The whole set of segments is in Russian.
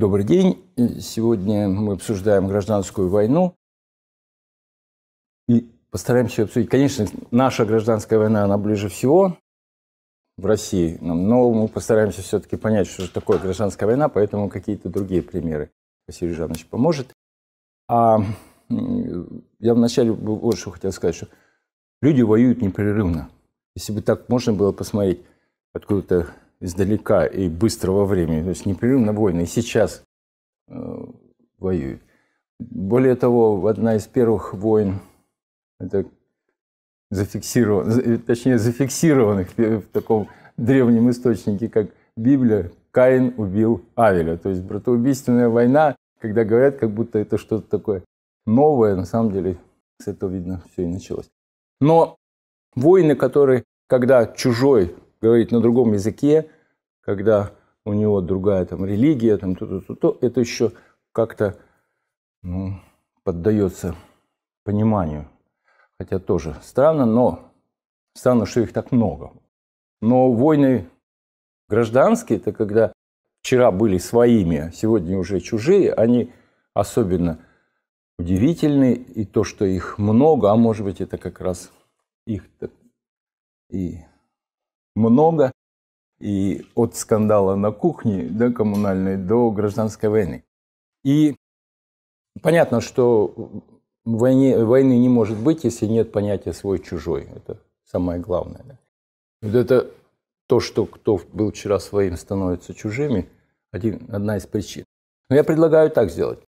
Добрый день. Сегодня мы обсуждаем гражданскую войну и постараемся обсудить. Конечно, наша гражданская война, она ближе всего в России, но мы постараемся все-таки понять, что же такое гражданская война, поэтому какие-то другие примеры Василий Жанович поможет. А я вначале вот что хотел сказать, что люди воюют непрерывно. Если бы так можно было посмотреть откуда-то издалека и быстрого времени, то есть непрерывно войны, и сейчас э, воюют. Более того, одна из первых войн, это зафиксировано, э, точнее зафиксированных в таком древнем источнике, как Библия, Каин убил Авеля. То есть братоубийственная война, когда говорят, как будто это что-то такое новое, на самом деле с этого, видно, все и началось. Но войны, которые, когда чужой говорить на другом языке, когда у него другая там религия, там то-то-то, это еще как-то ну, поддается пониманию. Хотя тоже странно, но странно, что их так много. Но войны гражданские, это когда вчера были своими, а сегодня уже чужие, они особенно удивительны. И то, что их много, а может быть, это как раз их и много. И от скандала на кухне до коммунальной, до гражданской войны. И понятно, что войне, войны не может быть, если нет понятия свой-чужой. Это самое главное. Да? Вот это то, что кто был вчера своим, становится чужими, один, одна из причин. Но я предлагаю так сделать.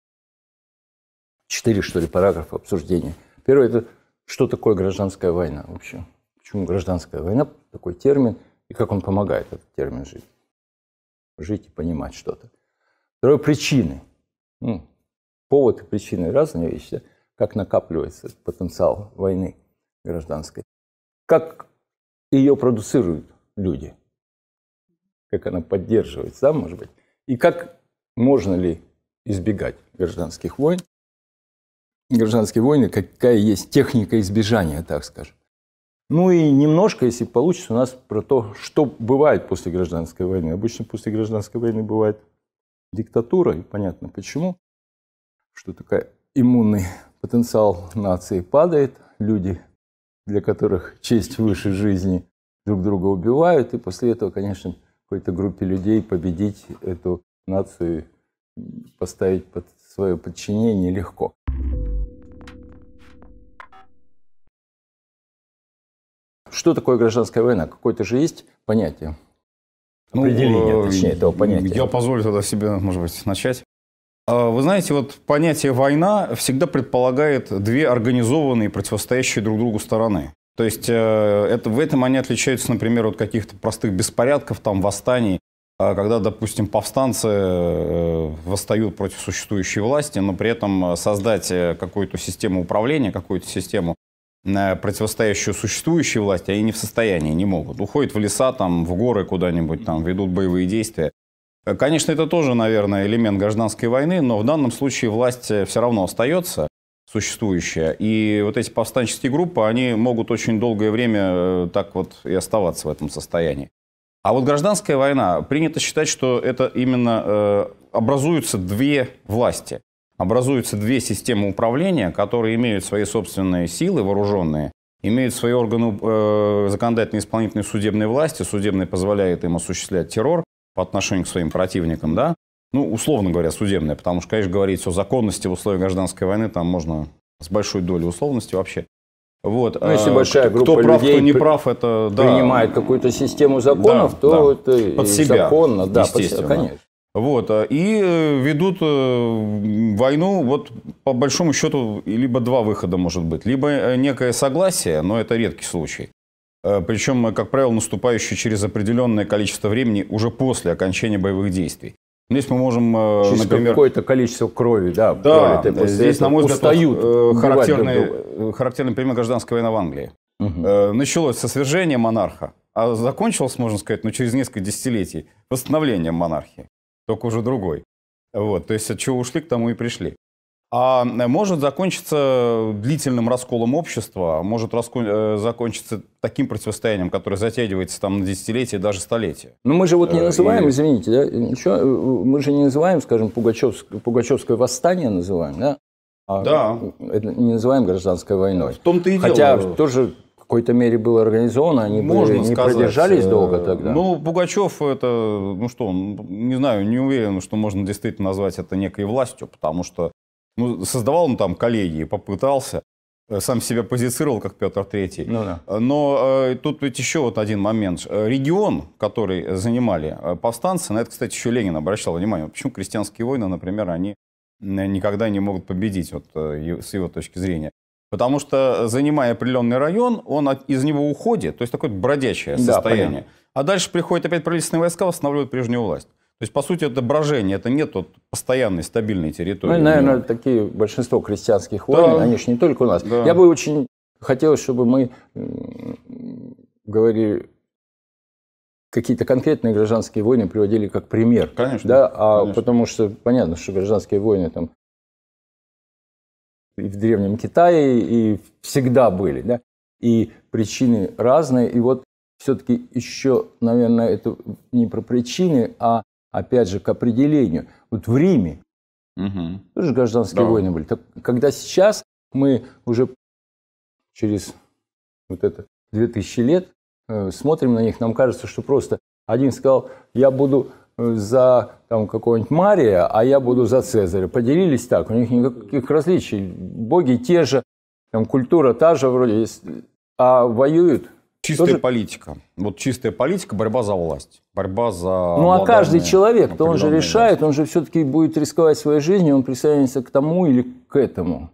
Четыре, что ли, параграфа обсуждения. Первое – это что такое гражданская война вообще? почему гражданская война, такой термин, и как он помогает, этот термин, жить. Жить и понимать что-то. Второе, причины. Ну, повод и причины разные вещи. Как накапливается потенциал войны гражданской. Как ее продуцируют люди. Как она поддерживается, да, может быть. И как можно ли избегать гражданских войн. Гражданские войны, какая есть техника избежания, так скажем. Ну и немножко, если получится, у нас про то, что бывает после гражданской войны. Обычно после гражданской войны бывает диктатура, и понятно почему, что такой иммунный потенциал нации падает, люди, для которых честь выше жизни, друг друга убивают, и после этого, конечно, какой-то группе людей победить эту нацию, поставить под свое подчинение легко. Что такое гражданская война? Какое-то же есть понятие. Ну, Определение, ну, точнее, этого понятия. Я позволю тогда себе, может быть, начать. А, вы знаете, вот понятие «война» всегда предполагает две организованные, противостоящие друг другу стороны. То есть э, это, в этом они отличаются, например, от каких-то простых беспорядков, там, восстаний, а, когда, допустим, повстанцы э, восстают против существующей власти, но при этом создать какую-то систему управления, какую-то систему противостоящую существующей власти, они а не в состоянии, не могут. Уходят в леса, там, в горы куда-нибудь, там, ведут боевые действия. Э, конечно, это тоже, наверное, элемент гражданской войны, но в данном случае власть э, все равно остается существующая. И вот эти повстанческие группы, они могут очень долгое время э, так вот и оставаться в этом состоянии. А вот гражданская война, принято считать, что это именно э, образуются две власти образуются две системы управления, которые имеют свои собственные силы вооруженные, имеют свои органы э, законодательной, исполнительной, судебной власти, судебная позволяет им осуществлять террор по отношению к своим противникам, да, ну, условно говоря, судебная, потому что, конечно, говорить о законности в условиях гражданской войны там можно с большой долей условности вообще. Вот. Ну, если а, большая группа кто прав, людей кто не прав, это да. принимает какую-то систему законов, да, то да. это под себя, законно, да, под себя, конечно. Вот, а, и э, ведут э, войну, вот по большому счету, либо два выхода может быть, либо э, некое согласие, но это редкий случай. Причем, как правило, наступающее через определенное количество времени уже после окончания боевых действий. Ну, здесь мы можем, Через например... какое-то количество крови, да. Да, крови, здесь, на мой взгляд, устают характерный, характерный пример гражданской войны в Англии. Угу. Началось со свержения монарха, а закончилось, можно сказать, ну, через несколько десятилетий восстановлением монархии только уже другой. Вот, то есть от чего ушли, к тому и пришли. А э, может закончиться длительным расколом общества, а может раско... Э, закончиться таким противостоянием, которое затягивается там на десятилетия, даже столетия. Но ну, мы же вот не э, называем, и... извините, да, ничего, мы же не называем, скажем, Пугачевское, Пугачевское восстание называем, да? А да. не называем гражданской войной. В том-то и дело. Хотя тоже какой-то мере было организовано, они Можно были, не сказать, продержались э, долго тогда? Ну, Пугачев это, ну что, не знаю, не уверен, что можно действительно назвать это некой властью, потому что ну, создавал он там коллегии, попытался, э, сам себя позицировал как Петр III. Ну, да. Но э, тут ведь еще вот один момент. Э, регион, который занимали повстанцы, на это, кстати, еще Ленин обращал внимание. Почему крестьянские войны, например, они никогда не могут победить вот, с его точки зрения? Потому что, э, занимая определенный район, он от, из него уходит, то есть такое бродячее да, состояние. Понятно. А дальше приходит опять правительственные войска, восстанавливают прежнюю власть. То есть, по сути, это брожение, это нет вот постоянной, стабильной территории. Ну, наверное, такие большинство крестьянских войн, да. они же не только у нас. Да. Я бы очень хотел, чтобы мы говорили какие-то конкретные гражданские войны приводили как пример. Конечно. Да, а Конечно. потому что понятно, что гражданские войны там и в Древнем Китае, и всегда были, да, и причины разные, и вот все-таки еще, наверное, это не про причины, а опять же к определению. Вот в Риме угу. тоже гражданские да. войны были. Так, когда сейчас мы уже через вот это 2000 лет э, смотрим на них, нам кажется, что просто один сказал, я буду за там, какого-нибудь Мария, а я буду за Цезаря. Поделились так, у них никаких различий. Боги те же, там, культура та же вроде, а воюют. Чистая тоже... политика. Вот чистая политика, борьба за власть. Борьба за... Ну а каждый человек, то он же решает, власть. он же все-таки будет рисковать своей жизнью, он присоединится к тому или к этому.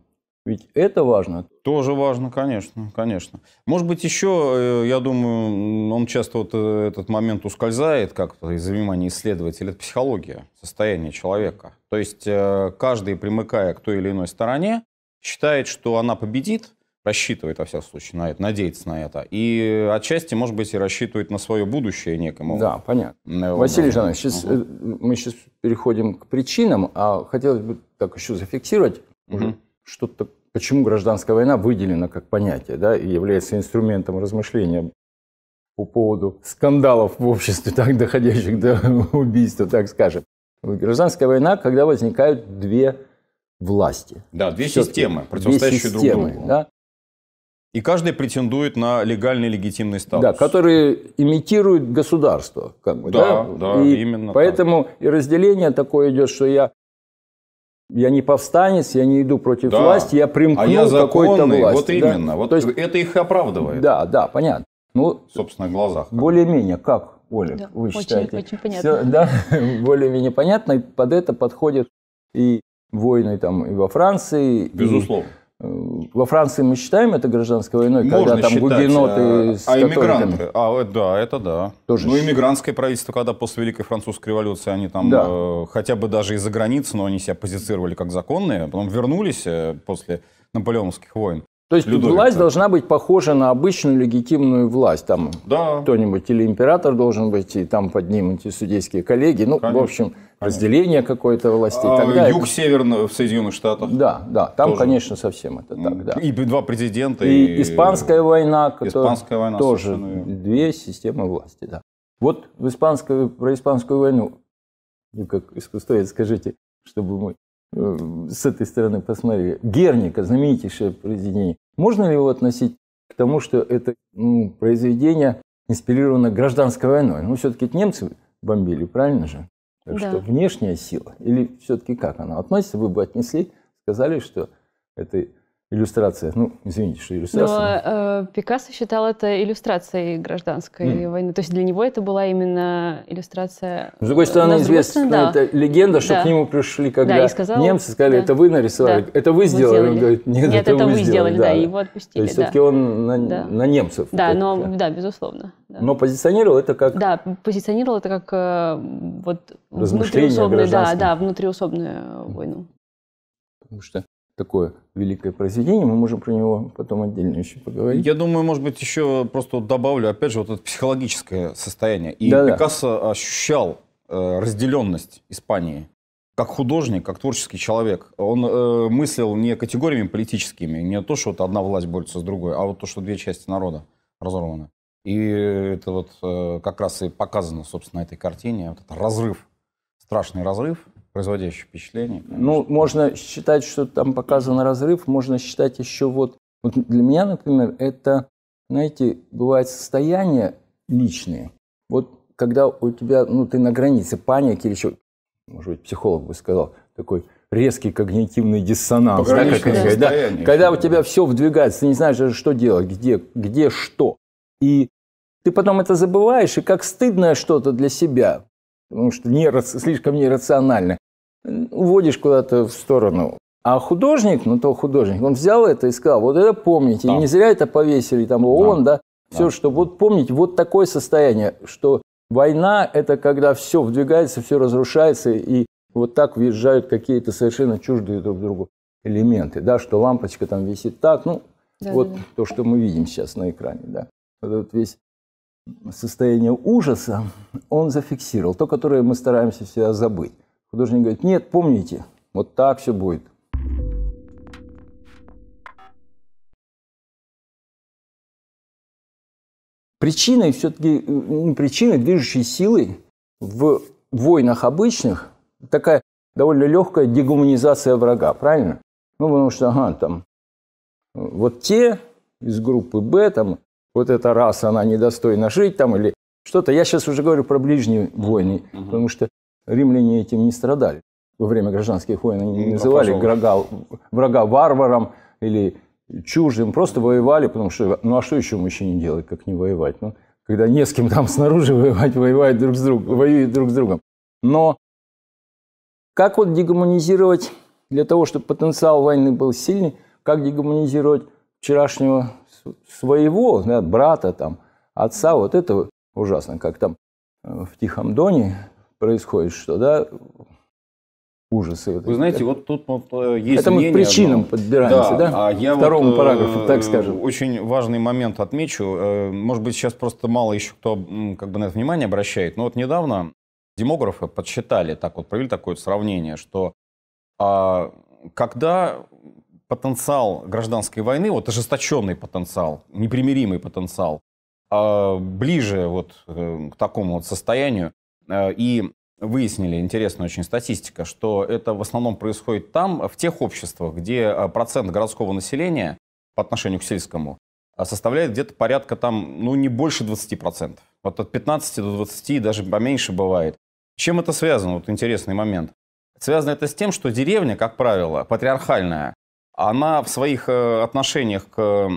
Ведь это важно. Тоже важно, конечно, конечно. Может быть, еще, э, я думаю, он часто вот э, этот момент ускользает, как из внимания исследователя, это психология, состояние человека. То есть э, каждый, примыкая к той или иной стороне, считает, что она победит, рассчитывает, во всяком случае, на это, надеется на это. И отчасти, может быть, и рассчитывает на свое будущее некому. Да, понятно. Василий Жанович, сейчас, угу. мы сейчас переходим к причинам, а хотелось бы так еще зафиксировать. Угу что-то, почему гражданская война выделена как понятие, да, и является инструментом размышления по поводу скандалов в обществе, так доходящих до убийства, так скажем. Гражданская война, когда возникают две власти. Да, две системы, противостоящие две системы, друг другу. Да? И каждая претендует на легальный легитимный статус. Да, которые имитируют государство. Как бы, да, да, да и именно. Поэтому так. и разделение такое идет, что я я не повстанец, я не иду против да. власти, я примкну а я к какой-то власти. Вот да? именно. Вот То есть, это их оправдывает. Да, да, понятно. Ну, собственно, глазах. Более-менее как, Оля, да, вы очень, считаете? Очень понятно. Все, да, более-менее понятно. И под это подходят и войны там и во Франции. Безусловно. И Э, во Франции мы считаем это гражданской войной, Можно когда там считать, гугеноты а, с А иммигранты? А, да, это да. Тоже ну, иммигрантское правительство, когда после Великой Французской революции они там, да. э, хотя бы даже из-за границы, но они себя позицировали как законные, а потом вернулись э, после наполеоновских войн. То есть Людовик, власть да. должна быть похожа на обычную легитимную власть. Там да. кто-нибудь или император должен быть, и там под ним эти судейские коллеги. Ну, Конечно. в общем, разделение какой то власти. А, Тогда юг, это... север в Соединенных Штатах. Да, да. Там, тоже. конечно, совсем это так, да. И два президента. И, и... испанская война, которая испанская война тоже совершенно... две системы власти, да. Вот в испанскую, про испанскую войну, ну, как искусствовед, скажите, чтобы мы Э, с этой стороны посмотрели. Герника, знаменитейшее произведение. Можно ли его относить к тому, что это ну, произведение инспирировано гражданской войной? Ну, все-таки немцы бомбили, правильно же? Так да. что внешняя сила, или все-таки как она относится, вы бы отнесли, сказали, что это Иллюстрация. Ну, извините, что иллюстрация. Но э, Пикассо считал это иллюстрацией гражданской mm. войны. То есть для него это была именно иллюстрация... С другой стороны, э, Но, известна да. эта легенда, что да. к нему пришли когда да, сказал, немцы, сказали, да. это вы нарисовали, да. это вы сделали. Вы он говорит, нет, нет это, это вы сделали, да, да, его отпустили. То есть да. все-таки он на, да. на немцев. Да, но, да. безусловно. Да. Но позиционировал это как... Да, позиционировал это как э, вот... внутриусобную, да, да, внутриусобную войну. Потому что такое великое произведение. Мы можем про него потом отдельно еще поговорить. Я думаю, может быть, еще просто добавлю, опять же, вот это психологическое состояние. И Да-да. Пикассо ощущал э, разделенность Испании как художник, как творческий человек, он э, мыслил не категориями политическими, не то, что вот одна власть борется с другой, а вот то, что две части народа разорваны. И это вот э, как раз и показано, собственно, на этой картине, вот этот разрыв, страшный разрыв производящее впечатление. Конечно. Ну, можно считать, что там показан разрыв, можно считать еще вот... вот для меня, например, это, знаете, бывает состояние личные. Вот когда у тебя, ну, ты на границе паники или чего, может быть, психолог бы сказал, такой резкий когнитивный диссонанс. Да, как да. Да. Когда у тебя все вдвигается, ты не знаешь даже, что делать, где, где что. И ты потом это забываешь, и как стыдное что-то для себя, потому что не, слишком нерационально уводишь куда-то в сторону. А художник, ну то художник, он взял это и сказал, вот это помните, да. и не зря это повесили, там ООН, да, да все, да. что вот помните, вот такое состояние, что война – это когда все вдвигается, все разрушается, и вот так въезжают какие-то совершенно чуждые друг другу элементы, да, что лампочка там висит так, ну, да, вот да. то, что мы видим сейчас на экране, да. Вот этот весь состояние ужаса он зафиксировал, то, которое мы стараемся всегда забыть. Художник говорит, нет, помните, вот так все будет. Причиной все-таки, не причиной, а движущей силой в войнах обычных такая довольно легкая дегуманизация врага, правильно? Ну, потому что, ага, там, вот те из группы Б, там, вот эта раса, она недостойна жить, там, или что-то. Я сейчас уже говорю про ближние войны, угу. потому что римляне этим не страдали. Во время гражданских войн они не называли ну, врага, врага варваром или чужим просто воевали, потому что, ну а что еще мужчине делать, как не воевать? Ну, когда не с кем там снаружи воевать, воевают друг с другом, воюют друг с другом. Но как вот дегуманизировать, для того, чтобы потенциал войны был сильный, как дегуманизировать вчерашнего своего да, брата, там, отца, вот это ужасно, как там э, в Тихом Доне происходит, что да, ужасы. Вы знаете, вот тут вот э, есть Это мы к причинам одно. подбираемся, да? да? А Второму вот, э, параграфу, так скажем. Очень важный момент отмечу. Э, может быть, сейчас просто мало еще кто как бы на это внимание обращает. Но вот недавно демографы подсчитали, так вот провели такое сравнение, что а, когда потенциал гражданской войны, вот ожесточенный потенциал, непримиримый потенциал, а, ближе вот к такому вот состоянию, Э, и выяснили, интересная очень статистика, что это в основном происходит там, в тех обществах, где э, процент городского населения по отношению к сельскому э, составляет где-то порядка там, ну, не больше 20%. Вот от 15 до 20 даже поменьше бывает. Чем это связано? Вот интересный момент. Связано это с тем, что деревня, как правило, патриархальная, она в своих отношениях к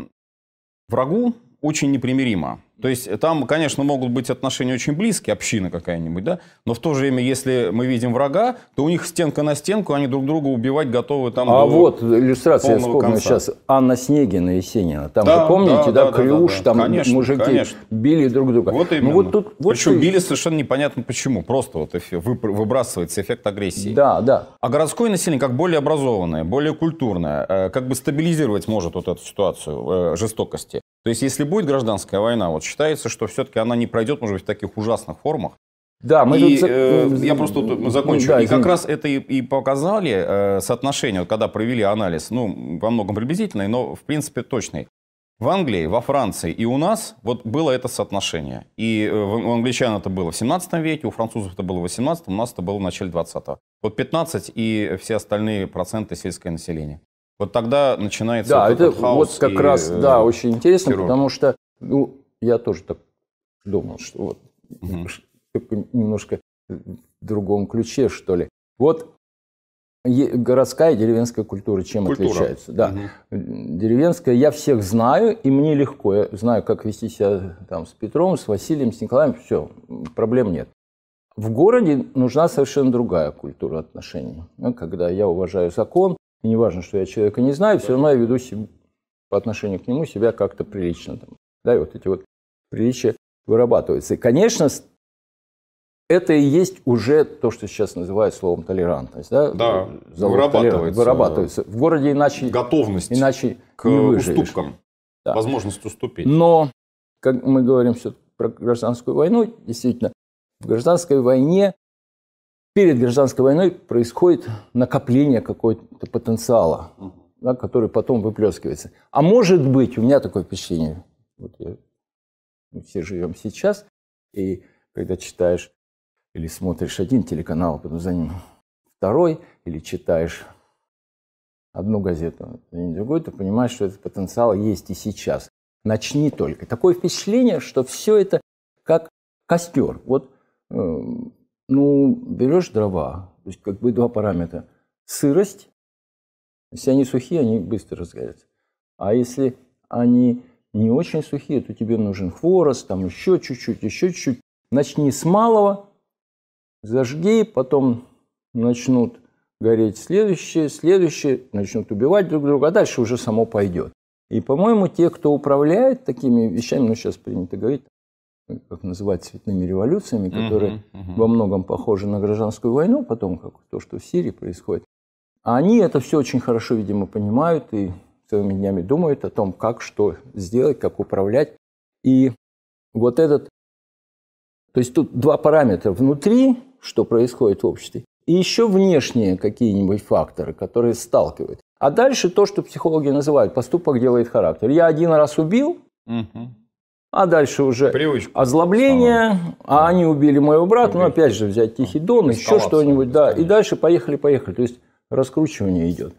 врагу, очень непримиримо. То есть э, там, конечно, могут быть отношения очень близкие, община какая-нибудь, да, но в то же время, если мы видим врага, то у них стенка на стенку, они друг друга убивать готовы там А вот иллюстрация, я вспомнил конца. сейчас, Анна Снегина и Есенина. Там да, же, помните, да, да, да Крюш, да, да, там конечно, мужики конечно. били друг друга. Вот именно. Ну, вот тут, вот Причем ты... били совершенно непонятно почему, просто вот выбрасывается эффект агрессии. Да, да. А городское население, как более образованное, более культурное, э, как бы стабилизировать может вот эту ситуацию э, жестокости. То есть, если будет гражданская война, вот считается, что все-таки она не пройдет, может быть, в таких ужасных формах. Да, мы и, тут... Э, э, я просто ну, закончу. Да, и как раз это и, и показали э, соотношение, вот, когда провели анализ, ну, во многом приблизительный, но в принципе точный. В Англии, во Франции и у нас вот было это соотношение. И э, у англичан это было в 17 веке, у французов это было в 18, у нас это было в начале 20. Вот 15 и все остальные проценты сельское население. Вот тогда начинается да, вот это хаос. Вот как и, раз, да, э, очень интересно, террор. потому что ну, я тоже так думал, что вот угу. немножко в другом ключе, что ли. Вот городская и деревенская культура чем культура. отличаются? Да. Угу. Деревенская, я всех знаю, и мне легко. Я знаю, как вести себя там с Петром, с Василием, с Николаем, все, проблем нет. В городе нужна совершенно другая культура отношений. Ну, когда я уважаю закон, и не важно, что я человека не знаю, все равно я веду по отношению к нему себя как-то прилично. Там, да, и вот эти вот приличия вырабатываются. И, конечно, это и есть уже то, что сейчас называют словом толерантность. Да, да Завод вырабатывается. Толерант, вырабатывается. В городе иначе... Готовность иначе к не уступкам. Да. Возможность уступить. Но, как мы говорим все про гражданскую войну, действительно, в гражданской войне перед гражданской войной происходит накопление какого-то потенциала, да, который потом выплескивается. А может быть, у меня такое впечатление, вот я, мы все живем сейчас, и когда читаешь или смотришь один телеканал, потом за ним второй, или читаешь одну газету, за ним другую, ты понимаешь, что этот потенциал есть и сейчас. Начни только. Такое впечатление, что все это как костер. Вот эм, ну, берешь дрова, то есть как бы два параметра. Сырость, если они сухие, они быстро разгорятся. А если они не очень сухие, то тебе нужен хворост, там еще чуть-чуть, еще чуть-чуть. Начни с малого, зажги, потом начнут гореть следующие, следующие, начнут убивать друг друга, а дальше уже само пойдет. И, по-моему, те, кто управляет такими вещами, ну, сейчас принято говорить, как называть, цветными революциями, которые угу, угу. во многом похожи на гражданскую войну, потом как то, что в Сирии происходит. А они это все очень хорошо, видимо, понимают и целыми днями думают о том, как что сделать, как управлять. И вот этот... То есть тут два параметра. Внутри, что происходит в обществе, и еще внешние какие-нибудь факторы, которые сталкивают. А дальше то, что психологи называют поступок делает характер. Я один раз убил, угу. А дальше уже Привычку озлобление, а они убили моего брата, ну опять же взять Тихий ну, Дон, еще что-нибудь, да, и дальше поехали, поехали, то есть раскручивание идет.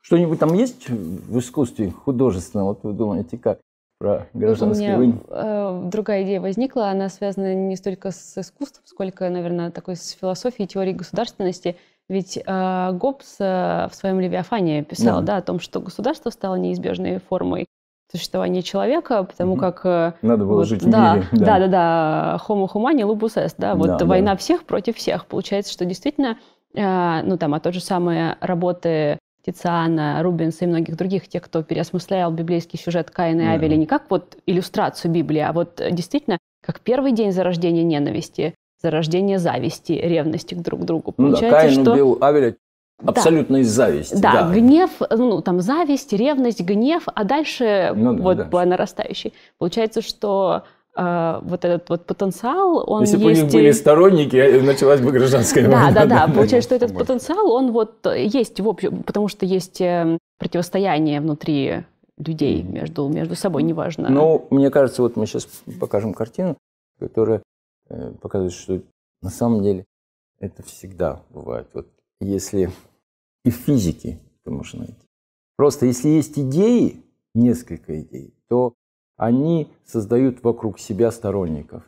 Что-нибудь там есть в искусстве художественном, вот вы думаете как? про гражданский ну, У меня э, другая идея возникла, она связана не столько с искусством, сколько, наверное, такой с философией, теорией государственности. Ведь э, Гоббс э, в своем «Левиафане» писал да. Да, о том, что государство стало неизбежной формой существование человека, потому mm-hmm. как... Э, Надо было вот, жить в мире. Да, да, да, да. Homo humani lupus est, да, вот да, война да. всех против всех. Получается, что действительно, э, ну там, а тот же самые работы Тициана, Рубенса и многих других, те, кто переосмыслял библейский сюжет Каина и Авеля, mm-hmm. не как вот иллюстрацию Библии, а вот э, действительно как первый день зарождения ненависти, зарождения зависти, ревности к друг другу. Ну Получается, да, Каин что... убил Авеля Абсолютно да. из зависти. Да, да, гнев, ну, ну там зависть, ревность, гнев, а дальше ну, вот да. по нарастающей. Получается, что э, вот этот вот потенциал, он Если есть... бы у них были сторонники, э, началась бы гражданская война. Да, да, да. Получается, что этот потенциал, он вот есть в общем, потому что есть э, противостояние внутри людей между, между собой, неважно. Ну, мне кажется, вот мы сейчас покажем картину, которая э, показывает, что на самом деле это всегда бывает. Вот если и в физике это можно найти. Просто если есть идеи, несколько идей, то они создают вокруг себя сторонников.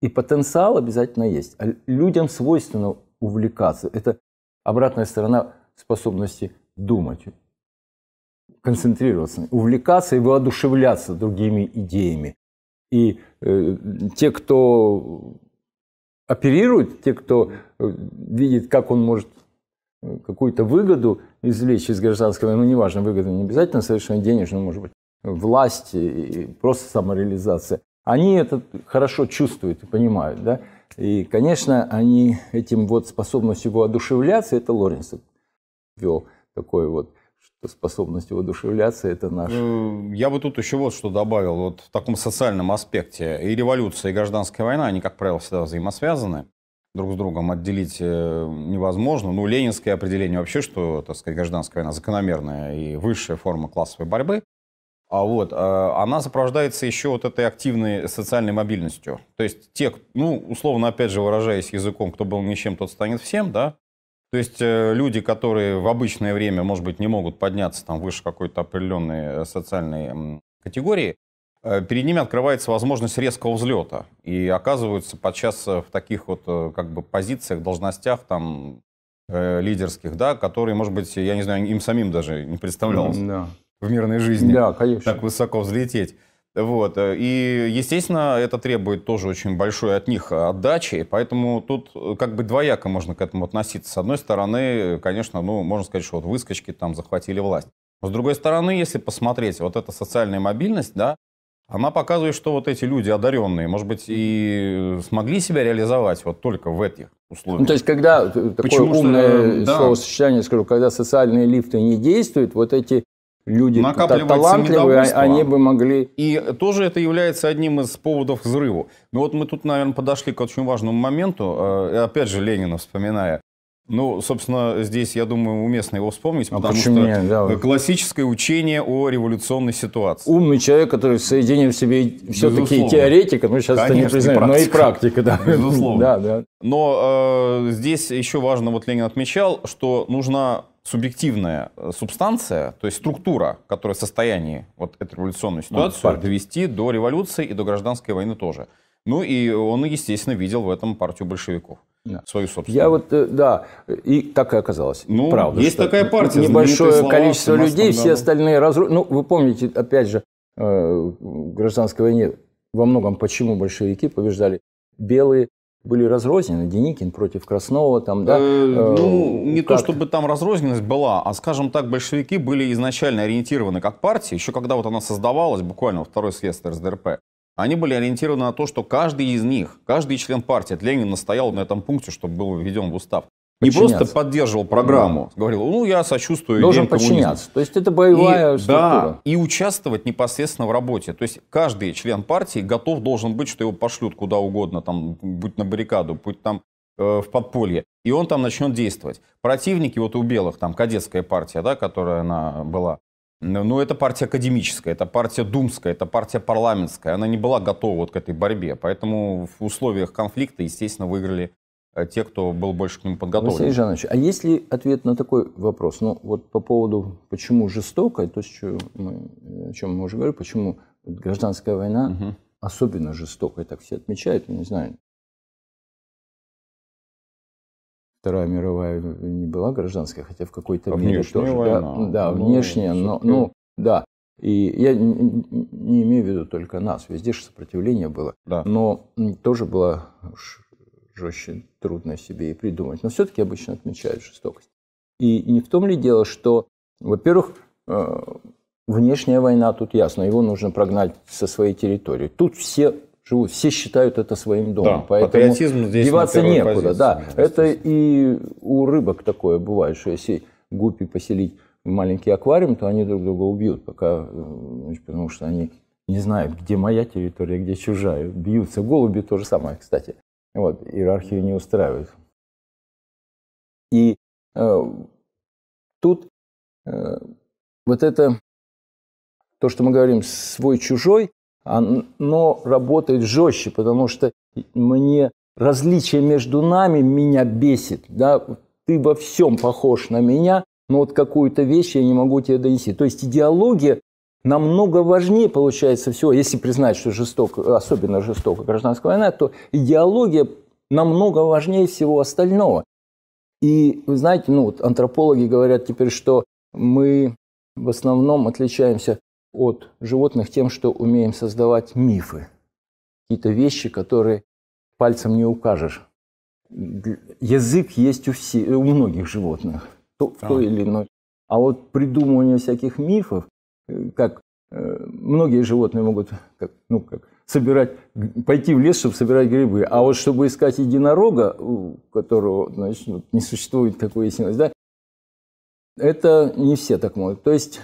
И потенциал обязательно есть. А людям свойственно увлекаться. Это обратная сторона способности думать, концентрироваться, увлекаться и воодушевляться другими идеями. И э, те, кто оперирует, те, кто э, видит, как он может Э, какую-то выгоду извлечь из гражданской ну, неважно, выгоду не обязательно совершенно денежную, может быть, власть и просто самореализация, они это хорошо чувствуют и понимают, да, и, конечно, они этим вот способностью воодушевляться, это Лоренс вел такой вот, способностью способность воодушевляться – это наш. Э, я бы тут еще вот что добавил, вот в таком социальном аспекте. И революция, и гражданская война, они, как правило, всегда взаимосвязаны друг с другом отделить э, невозможно. Ну, ленинское определение вообще, что, так сказать, гражданская война закономерная и высшая форма классовой борьбы, а вот, э, она сопровождается еще вот этой активной социальной мобильностью. То есть те, ну, условно, опять же, выражаясь языком, кто был ничем, тот станет всем, да? То есть э, люди, которые в обычное время, может быть, не могут подняться там выше какой-то определенной социальной категории, Э, перед ними открывается возможность резкого взлета. И оказываются подчас э, в таких вот э, как бы позициях, должностях там э, лидерских, да, которые, может быть, я не знаю, им самим даже не представлялось да. в мирной жизни да, конечно. так высоко взлететь. Вот. И, естественно, это требует тоже очень большой от них отдачи, поэтому тут как бы двояко можно к этому относиться. С одной стороны, конечно, ну, можно сказать, что вот выскочки там захватили власть. Но с другой стороны, если посмотреть, вот эта социальная мобильность, да, она показывает, что вот эти люди одаренные, может быть, и смогли себя реализовать вот только в этих условиях. Ну, то есть, когда такое Почему умное э, да. словосочетание, скажу, когда социальные лифты не действуют, вот эти люди талантливые, а, они бы могли... И тоже это является одним из поводов к взрыву. Но вот мы тут, наверное, подошли к очень важному моменту, э, опять же Ленина вспоминая. Ну, собственно, здесь, я думаю, уместно его вспомнить, а потому почему? что да. классическое учение о революционной ситуации. Умный человек, который соединил в себе все-таки теоретика, ну, сейчас Конечно, это не признаем, но и практика. Да. Безусловно. да, да. Но э, здесь еще важно, вот Ленин отмечал, что нужна субъективная э, субстанция, то есть структура, которая в состоянии вот эту революционную ситуацию ну, довести до революции и до гражданской войны тоже. Ну и он, естественно, видел в этом партию большевиков да. свою собственную. Я вот, э, да, и так и оказалось. Ну, правда. Есть такая партия. Небольшое количество людей, все остальные разру. Ну, вы помните, опять же, э, гражданской войне во многом почему большевики побеждали. Белые были разрознены, Деникин против Краснова, там, да? Э, э ну, не как? то чтобы там разрозненность была, а, скажем так, большевики были изначально ориентированы как партия. еще когда вот она создавалась, буквально второй съезд РСДРП, они были ориентированы на то, что каждый из них, каждый член партии, от Ленина стоял на этом пункте, чтобы был введен в устав. Не просто поддерживал программу, да. говорил, ну я сочувствую. Должен подчиняться. То есть это боевая и, структура. Да, и участвовать непосредственно в работе. То есть каждый член партии готов должен быть, что его пошлют куда угодно, там, будь на баррикаду, будь там э, в подполье. И он там начнет действовать. Противники вот у белых, там кадетская партия, да, которая она была, ну, ну, это партия академическая, это партия думская, это партия парламентская. Она не была готова вот к этой борьбе. Поэтому в условиях конфликта, естественно, выиграли э, те, кто был больше к ним подготовлен. Василий Жанович, а есть ли ответ на такой вопрос? Ну, вот по поводу, почему жестокая, то, что мы, э, о чем мы уже говорили, почему гражданская война угу. особенно жестокая, так все отмечают, не знаю, Вторая мировая не была гражданской, хотя в какой-то а мере тоже. Война. Да, да ну, внешняя, но, ну, да. И я не имею в виду только нас, везде же сопротивление было. Да. Но тоже было жестче, трудно себе и придумать. Но все-таки обычно отмечают жестокость. И не в том ли дело, что, во-первых, э, внешняя война тут ясно, его нужно прогнать со своей территории. Тут все живут. Все считают это своим домом. Да, поэтому патриотизм здесь деваться некуда. Позицию, да. Это и у рыбок такое бывает, что если гуппи поселить в маленький аквариум, то они друг друга убьют, пока, э, потому что они не знают, где моя территория, где чужая. Бьются голуби, то же самое, кстати. Вот, иерархию не устраивает. И э, тут э, вот это, то, что мы говорим, свой-чужой, оно работает жестче, потому что мне различие между нами меня бесит. Да? Ты во всем похож на меня, но вот какую-то вещь я не могу тебе донести. То есть идеология намного важнее получается всего, если признать, что жестоко, особенно жестоко гражданская война, то идеология намного важнее всего остального. И вы знаете, ну вот антропологи говорят теперь, что мы в основном отличаемся от животных тем, что умеем создавать мифы. Какие-то вещи, которые пальцем не укажешь. Язык есть у, все, у многих животных, то, да. то или иной. А вот придумывание всяких мифов, э, как э, многие животные могут, как, ну как, собирать, пойти в лес, чтобы собирать грибы. А вот чтобы искать единорога, у которого значит, не существует, такой выяснилось, да, это не все так могут. То есть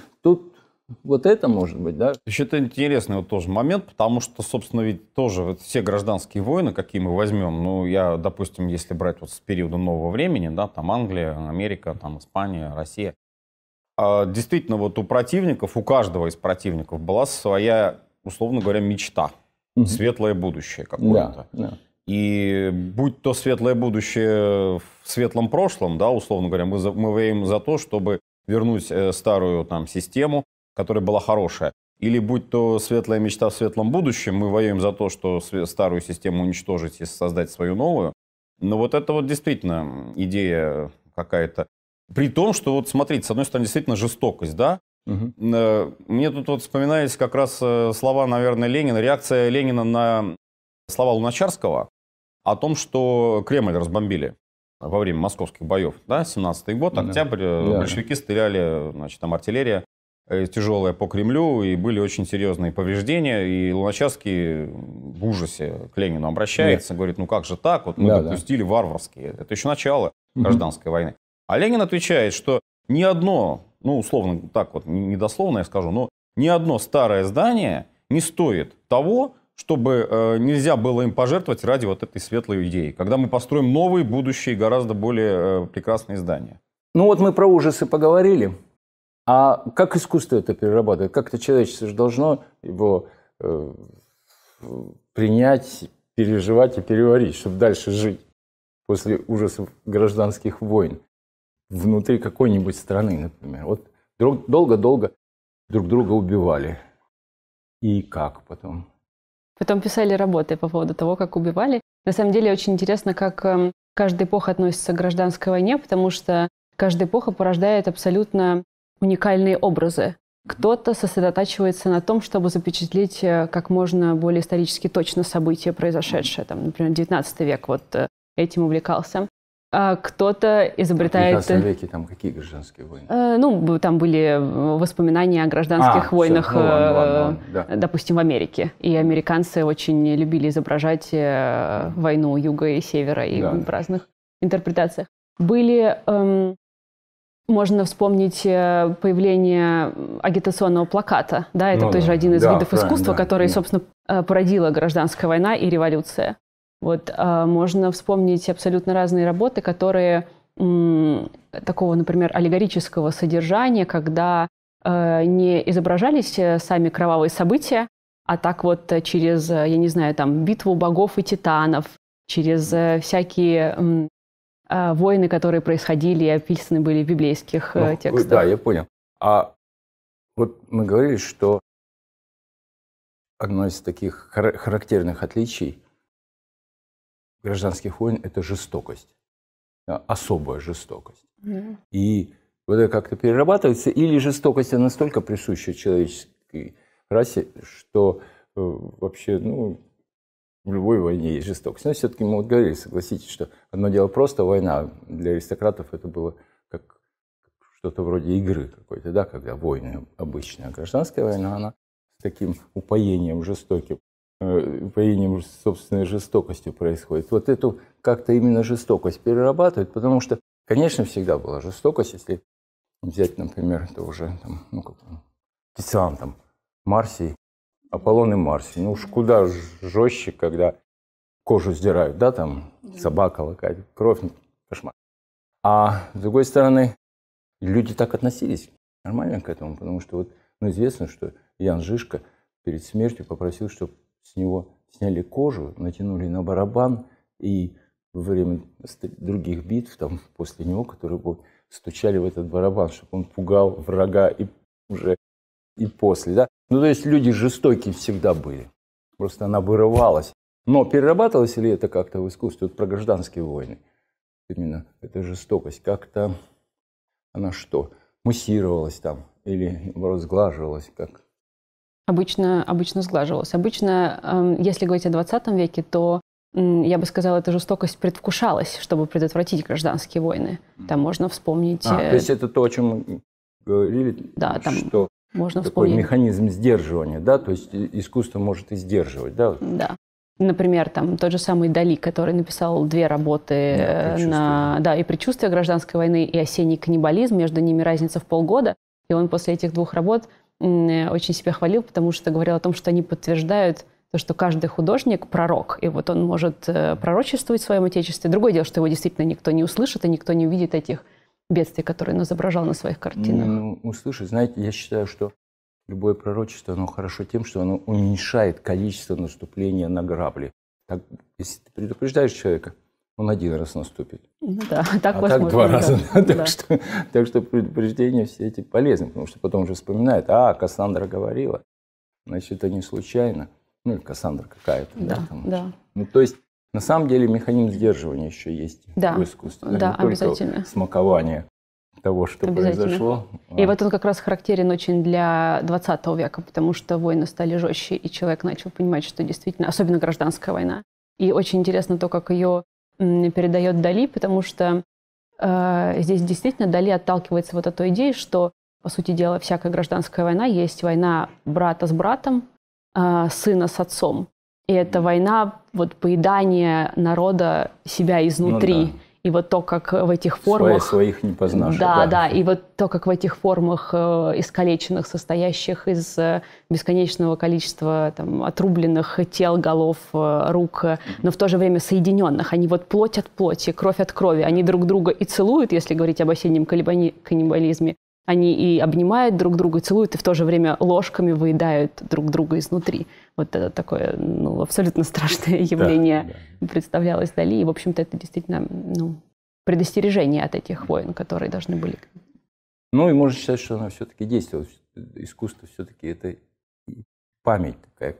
вот это может быть, да? Еще это интересный вот тоже момент, потому что, собственно, ведь тоже вот все гражданские войны, какие мы возьмем, ну, я, допустим, если брать вот с периода нового времени, да, там Англия, Америка, там Испания, Россия, а действительно, вот у противников, у каждого из противников была своя, условно говоря, мечта, угу. светлое будущее какое-то. Да, да. И будь то светлое будущее в светлом прошлом, да, условно говоря, мы, за, мы воюем за то, чтобы вернуть э, старую там систему, которая была хорошая. Или будь то светлая мечта в светлом будущем, мы воюем за то, что старую систему уничтожить и создать свою новую. Но вот это вот действительно идея какая-то. При том, что вот смотрите, с одной стороны, действительно жестокость, да? Угу. Мне тут вот вспоминались как раз э, слова, наверное, Ленина, реакция Ленина на слова Луначарского о том, что Кремль разбомбили во время московских боев, да, 17-й год, октябрь, э, да. большевики стреляли, значит, там артиллерия Э, тяжелая по Кремлю, и были очень серьезные повреждения, и Луначарский в ужасе к Ленину обращается, Нет. говорит, ну как же так, вот мы да, допустили да. варварские, это еще начало угу. гражданской войны. А Ленин отвечает, что ни одно, ну условно так вот, недословно я скажу, но ни одно старое здание не стоит того, чтобы э, нельзя было им пожертвовать ради вот этой светлой идеи, когда мы построим новые, будущие, гораздо более э, прекрасные здания. Ну вот мы про ужасы поговорили. А как искусство это перерабатывает? как это человечество же должно его э, принять, переживать и переварить, чтобы дальше жить после ужасов гражданских войн внутри какой-нибудь страны, например. Вот долго-долго друг друга убивали. И как потом? Потом писали работы по поводу того, как убивали. На самом деле очень интересно, как эм, каждая эпоха относится к гражданской войне, потому что каждая эпоха порождает абсолютно уникальные образы. Кто-то сосредотачивается на том, чтобы запечатлеть э, как можно более исторически точно события, произошедшие, там, например, 19 век, вот э, этим увлекался. А кто-то изобретает... В 19 веке там какие гражданские войны? Э, ну, там были э, воспоминания о гражданских а, войнах, все. Ну, ладно, ладно, ладно. Да. допустим, в Америке. И американцы очень любили изображать войну юга и севера и да. в разных интерпретациях. Были эм, можно вспомнить э, появление агитационного плаката, да, это ну, тоже да. один из да, видов искусства, да, который, да. собственно, э, породила гражданская война и революция. Вот э, можно вспомнить абсолютно разные работы, которые такого, например, аллегорического содержания, когда не изображались сами кровавые события, а так вот через, я не знаю, там, битву богов и титанов, через всякие Э, войны, которые происходили и описаны были в библейских э, ну, текстах. Да, я понял. А вот мы говорили, что одно из таких характерных отличий гражданских войн – это жестокость, э, особая жестокость. Mm. И вот это как-то перерабатывается, или жестокость настолько присуща человеческой расе, что вообще ну, в любой войне есть жестокость. Но все-таки мы вот говорили, согласитесь, что одно дело просто война. Для аристократов это было как что-то вроде игры какой-то, да, когда войны обычная. гражданская война, она с таким упоением жестоким, э, упоением собственной жестокостью происходит. Вот эту как-то именно жестокость перерабатывают, потому что, конечно, всегда была жестокость, если взять, например, это уже там, ну, как, Тициан там, Марсий, Аполлон и Марси. Ну уж куда жестче, когда кожу сдирают, да, там собака лакает, кровь, кошмар. А с другой стороны, люди так относились нормально к этому, потому что вот, ну, известно, что Ян Жишка перед смертью попросил, чтобы с него сняли кожу, натянули на барабан, и во время других битв, там, после него, которые вот, стучали в этот барабан, чтобы он пугал врага и уже и после, да. Ну, то есть люди жестокие всегда были. Просто она вырывалась. Но перерабатывалось ли это как-то в искусстве? Вот про гражданские войны. Именно эта жестокость как-то... Она что, муссировалась там или, разглаживалась Как? Обычно, обычно сглаживалась. Обычно, эм, если говорить о 20 веке, то я бы сказала, эта жестокость предвкушалась, чтобы предотвратить гражданские войны. Там можно вспомнить... А, то э, есть это то, о чем говорили, да, там... что можно такой вспомнить. механизм сдерживания, да, то есть искусство может и сдерживать, да? Да. Например, там тот же самый Дали, который написал две работы да, э, на да, и «Предчувствие гражданской войны» и «Осенний каннибализм», между ними разница в полгода. И он после этих двух работ э, очень себя хвалил, потому что говорил о том, что они подтверждают то, что каждый художник – пророк, и вот он может э, пророчествовать в своем отечестве. Другое дело, что его действительно никто не услышит, и никто не увидит этих Бедствия, которые он изображал на своих картинах? Ну, ну, слушай, знаете, я считаю, что любое пророчество, оно хорошо тем, что оно уменьшает количество наступления на грабли. Так, если ты предупреждаешь человека, он один раз наступит. Ну да, так а так два раза. Да. так, Что, так что предупреждения все эти полезны, потому что потом уже вспоминает: а, Кассандра говорила, значит, это не случайно. Ну, или Кассандра какая-то. Да, да, там. да. Ну, то есть на самом деле механизм сдерживания еще есть да, в искусстве. Да, не обязательно. Смакование того, что произошло. И а. вот он как раз характерен очень для 20 века, потому что войны стали жестче, и человек начал понимать, что действительно, особенно гражданская война. И очень интересно то, как ее передает Дали, потому что э, здесь действительно Дали отталкивается вот от той идеи, что, по сути дела, всякая гражданская война есть война брата с братом, э, сына с отцом. И это война, вот поедание народа себя изнутри. Ну, да. И вот то, как в этих формах... Своих, своих не познашь. Да, да, да. И вот то, как в этих формах э, искалеченных, состоящих из э, бесконечного количества там, отрубленных тел, голов, э, рук, mm но в то же время соединенных. Они вот плоть от плоти, кровь от крови. Они друг друга и целуют, если говорить об осеннем каннибализме, они и обнимают друг друга, целуют, и в то же время ложками выедают друг друга изнутри. Вот это такое ну, абсолютно страшное явление да, да. представлялось Дали. И, в общем-то, это действительно ну, предостережение от этих войн, которые должны были. Ну и можно считать, что она все-таки действовала. Искусство все-таки это память такая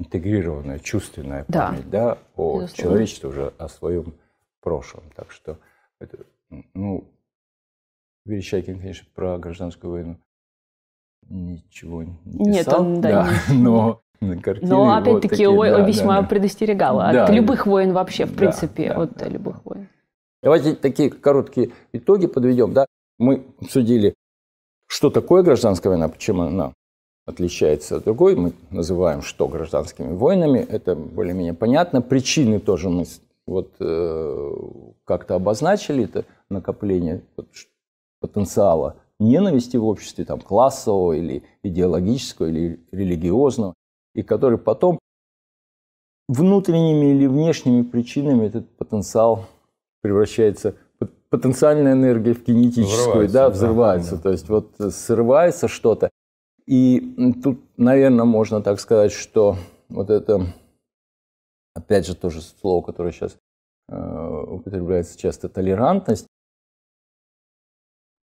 интегрированная, чувственная память да. Да, о человечестве уже, о своем прошлом. Так что это, ну, Верещагин, конечно, про гражданскую войну ничего не писал. Нет, он, да, да не... но на картине Но, опять-таки, вот такие, да, весьма да, предостерегала да, от любых войн вообще, в принципе, да, от да. любых войн. Давайте такие короткие итоги подведем. Да? Мы обсудили, что такое гражданская война, почему она отличается от другой. Мы называем, что гражданскими войнами. Это более-менее понятно. Причины тоже мы вот э, как-то обозначили. Это накопление, вот, потенциала ненависти в обществе, там, классового или идеологического, или религиозного, и который потом внутренними или внешними причинами этот потенциал превращается потенциальная энергия в кинетическую, взрывается, да, взрывается. Да, То есть вот срывается что-то. И тут, наверное, можно так сказать, что вот это, опять же, тоже слово, которое сейчас э, употребляется часто, толерантность,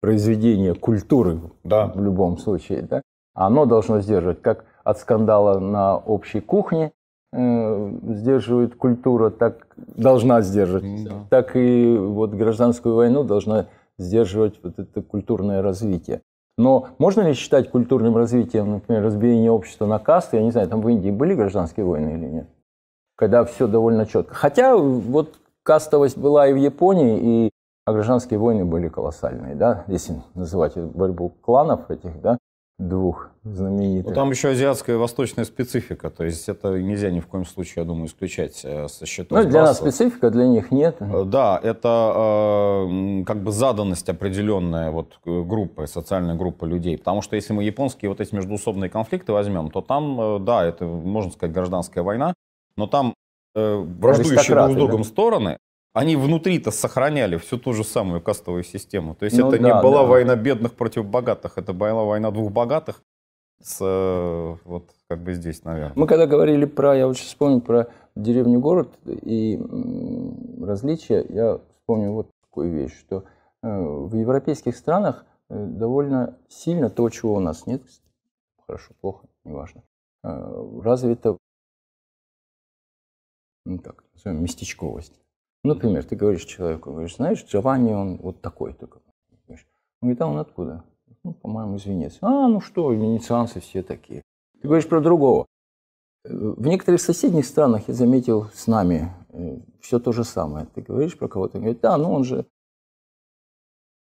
произведение культуры да. в любом случае, да, оно должно сдерживать как от скандала на общей кухне э, сдерживает культура, так должна сдерживать, да. так и вот гражданскую войну должна сдерживать вот это культурное развитие. Но можно ли считать культурным развитием, например, разбиение общества на касты? Я не знаю, там в Индии были гражданские войны или нет? Когда все довольно четко. Хотя вот кастовость была и в Японии, и а гражданские войны были колоссальные, да, если называть борьбу кланов этих, да, двух знаменитых. Ну, там еще азиатская и восточная специфика, то есть это нельзя ни в коем случае, я думаю, исключать э, со счетов. Ну, для нас специфика, для них нет. Э, да, это э, как бы заданность определенная вот э, группы, социальная группа людей, потому что если мы японские вот эти междуусобные конфликты возьмем, то там, да, это, можно сказать, гражданская война, но там э, враждующие друг с другом да? стороны, они внутри-то сохраняли всю ту же самую кастовую систему. То есть ну, это да, не была да. война бедных против богатых, это была война двух богатых с э, вот как бы здесь, наверное. Мы когда говорили про, я вот сейчас вспомнил про деревню-город и различия, я вспомнил вот такую вещь, что э, в европейских странах э, довольно сильно то, чего у нас нет, хорошо, плохо, неважно, развито ну, так, местечковость. Например, ты говоришь человеку, говоришь, знаешь, Джованни, он вот такой только. Он говорит, а он откуда? Ну, по-моему, из Венеции. А, ну что, венецианцы все такие. Ты говоришь про другого. В некоторых соседних странах я заметил с нами э, все то же самое. Ты говоришь про кого-то, он говорит, да, ну он же...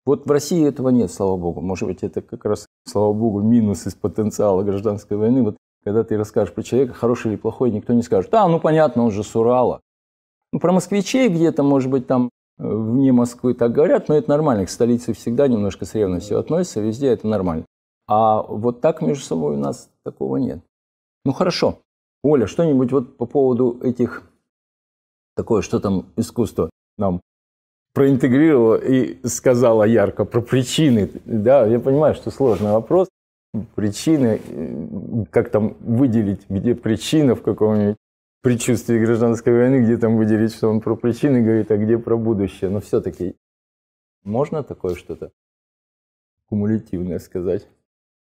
Вот в России этого нет, слава богу. Может быть, это как раз, слава богу, минус из потенциала гражданской войны. Вот когда ты расскажешь про человека, хороший или плохой, никто не скажет, да, ну понятно, он же с Урала. Ну, про москвичей где-то, может быть, там э, вне Москвы так говорят, но это нормально. К столице всегда немножко с ревностью относятся, везде это нормально. А вот так между собой у нас такого нет. Ну хорошо. Оля, что-нибудь вот по поводу этих... Такое, что там искусство нам проинтегрировала и сказала ярко про причины. Да, я понимаю, что сложный вопрос. Причины, э, как там выделить, где причина в каком-нибудь предчувствии гражданской войны, где там выделить, что он про причины говорит, а где про будущее. Но все-таки можно такое что-то кумулятивное сказать?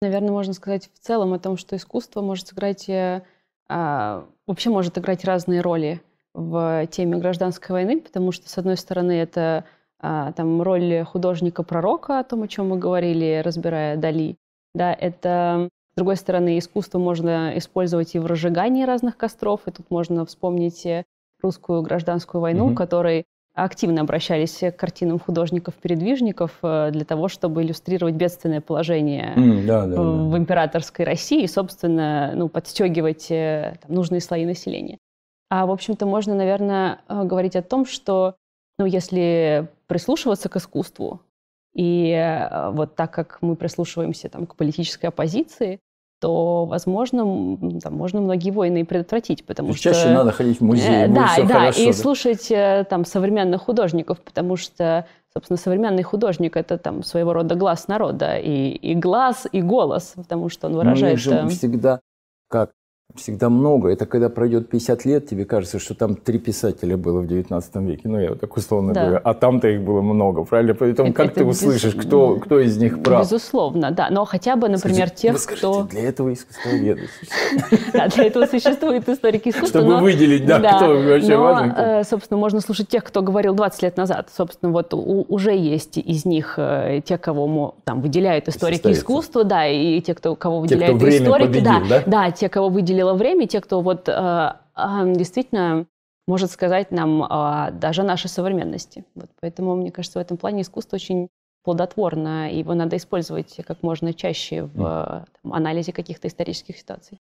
Наверное, можно сказать в целом о том, что искусство может сыграть, э, а, вообще может играть разные роли в теме гражданской войны, потому что, с одной стороны, это а, там роль художника-пророка, о том, о чем мы говорили, разбирая Дали. Да, это с другой стороны, искусство можно использовать и в разжигании разных костров, и тут можно вспомнить э, русскую гражданскую войну, mm которой активно обращались к картинам художников-передвижников э, для того, чтобы иллюстрировать бедственное положение mm, да, да, в, да. в императорской России и, собственно, ну, подстегивать там, нужные слои населения. А, в общем-то, можно, наверное, говорить о том, что ну, если прислушиваться к искусству, и э, вот так как мы прислушиваемся там, к политической оппозиции, то, возможно, там, можно многие войны и предотвратить, потому и что... Чаще надо ходить в э, музей, да, ну да, хорошо. И да. слушать э, там современных художников, потому что, собственно, современный художник – это там своего рода глаз народа, и, и глаз, и голос, потому что он ну, выражает... Мы же всегда как всегда много. Это когда пройдет 50 лет, тебе кажется, что там три писателя было в 19 веке. Ну, я вот так условно да. говорю. А там-то их было много, правильно? Поэтому это, как это ты услышишь, без... кто, кто из них прав? Безусловно, да. Но хотя бы, например, Скажите, тех, скажете, кто... для этого искусствоведы Да, для этого существуют историки искусства. Чтобы выделить, да, кто вообще важен. Э, собственно, можно слушать тех, кто говорил 20 лет назад. Собственно, вот уже есть из них э, те, кого там выделяют историки искусства, да, и те, кто кого выделяют историки. Да, те, кого выделяют дело время, те, кто вот э, а, действительно может сказать нам э, даже нашей современности. Вот поэтому, мне кажется, в этом плане искусство очень плодотворно, его надо использовать как можно чаще в там, анализе каких-то исторических ситуаций.